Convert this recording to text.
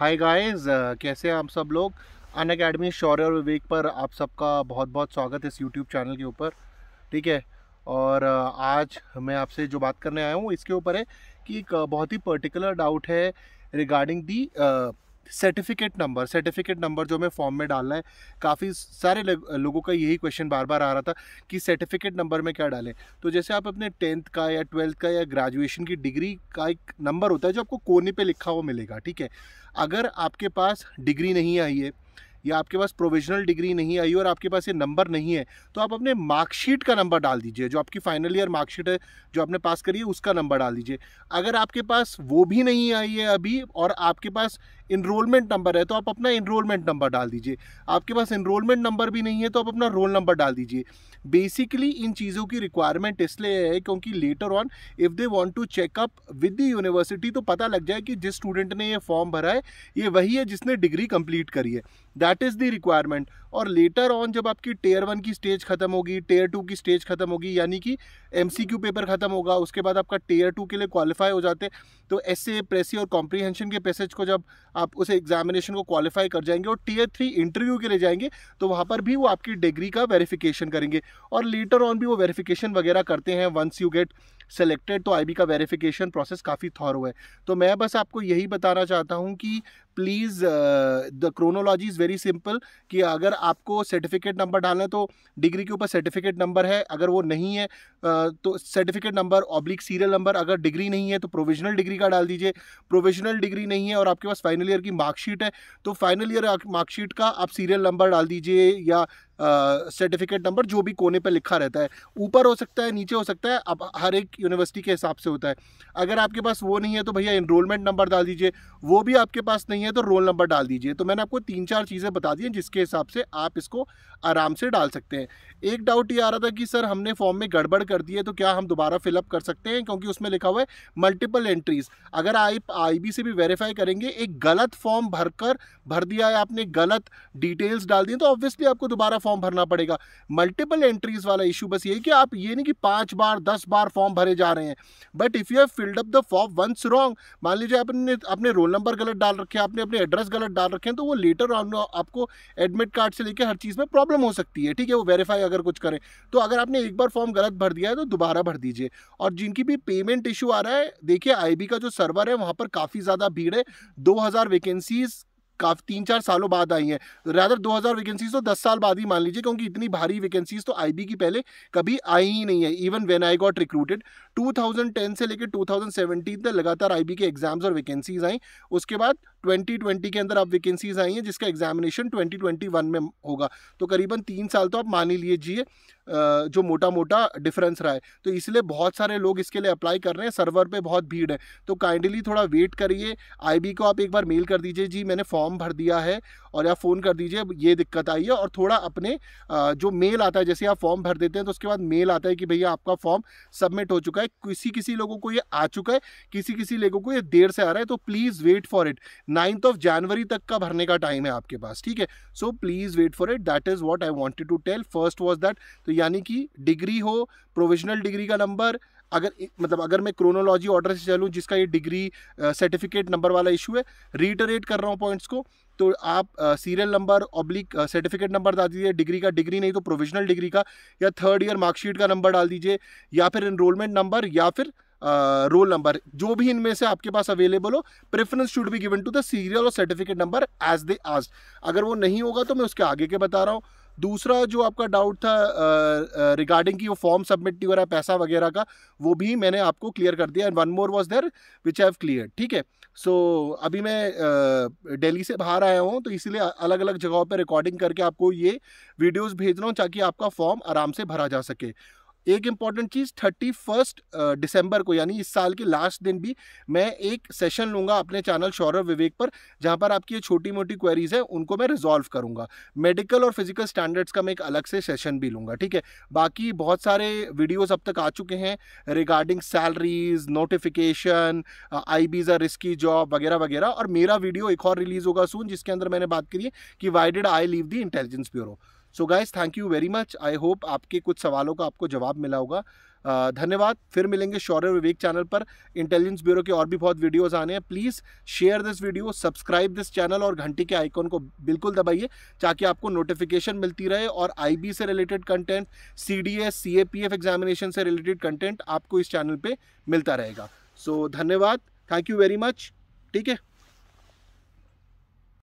hi guys uh, कैसे हैं आप सब लोग अन अकेडमी शौर्य और विवेक पर आप सबका बहुत बहुत स्वागत है इस यूट्यूब चैनल के ऊपर ठीक है और uh, आज मैं आपसे जो बात करने आया हूँ इसके ऊपर है कि एक uh, बहुत ही पर्टिकुलर डाउट है regarding the certificate number certificate number जो हमें फॉर्म में डालना है काफ़ी सारे लोगों का यही क्वेश्चन बार बार आ रहा था कि सर्टिफिकेट नंबर में क्या डालें तो जैसे आप अपने टेंथ का या ट्वेल्थ का या ग्रेजुएशन की डिग्री का एक नंबर होता है जो आपको कोने पे लिखा हुआ मिलेगा ठीक है अगर आपके पास डिग्री नहीं आई है या आपके पास प्रोविजनल डिग्री नहीं आई और आपके पास ये नंबर नहीं है तो आप अपने मार्कशीट का नंबर डाल दीजिए जो आपकी फाइनल ईयर मार्कशीट है जो आपने पास करी है उसका नंबर डाल दीजिए अगर आपके पास वो भी नहीं आई है अभी और आपके पास इनरोलमेंट नंबर है तो आप अपना इनरोलमेंट नंबर डाल दीजिए आपके पास इनरोलमेंट नंबर भी नहीं है तो आप अपना रोल नंबर डाल दीजिए बेसिकली इन चीज़ों की रिक्वायरमेंट इसलिए है क्योंकि letter on if they want to checkup with the university तो पता लग जाए कि जिस स्टूडेंट ने ये फॉर्म भरा है ये वही है जिसने डिग्री कंप्लीट करी है दैट इज़ द रिक्वायरमेंट और लेटर ऑन जब आपकी टेयर वन की स्टेज खत्म होगी टेयर टू की स्टेज खत्म होगी यानी कि क्यू पेपर खत्म होगा उसके बाद आपका टेयर टू के लिए क्वालिफाई हो जाते तो ऐसे प्रेसी और कॉम्प्रीहेंशन के पैसेज को जब आप उसे एग्जामिनेशन को क्वालिफाई कर जाएंगे और टीयर थ्री इंटरव्यू के लिए जाएंगे तो वहाँ पर भी वो आपकी डिग्री का वेरिफिकेशन करेंगे और लेटर ऑन भी वो वेरिफिकेशन वगैरह करते हैं वंस यू गेट सेलेक्टेड तो आईबी का वेरिफिकेशन प्रोसेस काफ़ी थॉरो है तो मैं बस आपको यही बताना चाहता हूँ कि please the chronology is very simple कि अगर आपको सर्टिफिकेट नंबर डालना है तो डिग्री के ऊपर सर्टिफिकेट नंबर है अगर वो नहीं है uh, तो certificate number oblique serial number अगर डिग्री नहीं है तो प्रोविजनल डिग्री का डाल दीजिए प्रोविजनल डिग्री नहीं है और आपके पास फाइनल ईयर की मार्कशीट है तो फाइनल ईयर मार्कशीट का आप सीरियल नंबर डाल दीजिए या सर्टिफिकेट नंबर जो भी कोने पर लिखा रहता है ऊपर हो सकता है नीचे हो सकता है अब हर एक यूनिवर्सिटी के हिसाब से होता है अगर आपके पास वो नहीं है तो भैया इनरोलमेंट नंबर डाल दीजिए वो भी आपके पास नहीं है तो रोल नंबर डाल दीजिए तो मैंने आपको तीन चार चीज़ें बता दी हैं जिसके हिसाब से आप इसको आराम से डाल सकते हैं एक डाउट ये आ रहा था कि सर हमने फॉर्म में गड़बड़ कर दी है तो क्या हम दोबारा फिलअप कर सकते हैं क्योंकि उसमें लिखा हुआ है मल्टीपल एंट्रीज अगर आप आई से भी वेरीफाई करेंगे एक गलत फॉर्म भरकर भर दिया है आपने गलत डिटेल्स डाल दी तो ऑब्वियसली आपको दोबारा फॉर्म फॉर्म भरना पड़ेगा मल्टीपल एंट्रीज वाला इशू बस यही कि आप ये नहीं कि पांच बार दस बार फॉर्म भरे जा रहे हैं but if you have filled up the form once wrong मान लीजिए आपने अपने रोल नंबर गलत डाल रखे हैं आपने अपने एड्रेस गलत डाल रखे हैं तो वो लेटर ऑन आपको एडमिट कार्ड से लेकर हर चीज़ में प्रॉब्लम हो सकती है ठीक है वो वेरीफाई अगर कुछ करें तो अगर आपने एक बार फॉर्म गलत भर दिया है तो दोबारा भर दीजिए और जिनकी भी पेमेंट इशू आ रहा है देखिए आई का जो सर्वर है वहाँ पर काफ़ी ज़्यादा भीड़ है दो वैकेंसीज काफ़ी तीन चार सालों बाद आई हैं रैदर दो हज़ार वैकेंसीज तो दस साल बाद ही मान लीजिए क्योंकि इतनी भारी वैकेंसीज तो आई की पहले कभी आई ही नहीं है even when I got recruited 2010 से लेकर 2017 तक लगातार आई के एग्जाम्स और वैकेंसीज आई उसके बाद 2020 के अंदर अब वैकेंसीज आई हैं जिसका एग्जामिनेशन 2021 में होगा तो करीबन तीन साल तो आप मान ही लीजिए जो मोटा मोटा डिफरेंस रहा है तो इसलिए बहुत सारे लोग इसके लिए अप्लाई कर रहे हैं सर्वर पर बहुत भीड़ है तो काइंडली थोड़ा वेट करिए आई को आप एक बार मेल कर दीजिए जी मैंने फॉर्म भर दिया है और या फ़ोन कर दीजिए ये दिक्कत आई है और थोड़ा अपने जो मेल आता है जैसे आप फॉर्म भर देते हैं तो उसके बाद मेल आता है कि भैया आपका फॉर्म सबमिट हो चुका है किसी किसी लोगों को ये आ चुका है किसी किसी लोगों को ये देर से आ रहा है तो please wait for it ninth of January तक का भरने का टाइम है आपके पास ठीक है so please wait for it that is what I wanted to tell first was that तो यानी कि डिग्री हो प्रोविजनल डिग्री का नंबर अगर मतलब अगर मैं क्रोनोलॉजी ऑर्डर से चलूँ जिसका ये डिग्री सर्टिफिकेट नंबर वाला इशू है रीटरेट कर रहा हूँ पॉइंट्स को तो आप serial number oblique certificate number डाल दीजिए डिग्री का डिग्री नहीं तो प्रोविजनल डिग्री का या थर्ड ईयर मार्कशीट का नंबर डाल दीजिए या फिर इनरोलमेंट नंबर या फिर रोल uh, नंबर जो भी इनमें से आपके पास अवेलेबल हो preference should be given to the serial और सर्टिफिकेट नंबर एज दे आज अगर वो नहीं होगा तो मैं उसके आगे के बता रहा हूँ दूसरा जो आपका डाउट था रिगार्डिंग कि वो फॉर्म सबमिट नहीं हो रहा है पैसा वगैरह का वो भी मैंने आपको क्लियर कर दिया and one more was there which have clear ठीक है सो so, अभी मैं डेली से बाहर आया हूँ तो इसीलिए अलग अलग जगहों पर रिकॉर्डिंग करके आपको ये वीडियोज़ भेज रहा हूँ ताकि आपका फॉर्म आराम से भरा जा सके एक इम्पॉर्टेंट चीज़ थर्टी फर्स्ट दिसंबर को यानी इस साल के लास्ट दिन भी मैं एक सेशन लूँगा अपने चैनल सौरभ विवेक पर जहाँ पर आपकी ये छोटी मोटी क्वेरीज है उनको मैं रिजॉल्व करूँगा मेडिकल और फिजिकल स्टैंडर्ड्स का मैं एक अलग से सेशन भी लूँगा ठीक है बाकी बहुत सारे वीडियोज़ अब तक आ चुके हैं रिगार्डिंग सैलरीज नोटिफिकेशन आई बीज रिस्की जॉब वगैरह वगैरह और मेरा वीडियो एक और रिलीज़ होगा सून जिसके अंदर मैंने बात करी है कि why did I leave the intelligence bureau so guys thank you very much I hope आपके कुछ सवालों का आपको जवाब मिला होगा धन्यवाद फिर मिलेंगे शौर्य विवेक चैनल पर इंटेलिजेंस ब्यूरो के और भी बहुत वीडियोस आने हैं please share this video subscribe this channel और घंटी के आइकॉन को बिल्कुल दबाइए ताकि आपको नोटिफिकेशन मिलती रहे और आईबी से related content C D S C A P F examination से रिलेटेड कंटेंट आपको इस चैनल पर मिलता रहेगा सो so, धन्यवाद थैंक यू वेरी मच ठीक है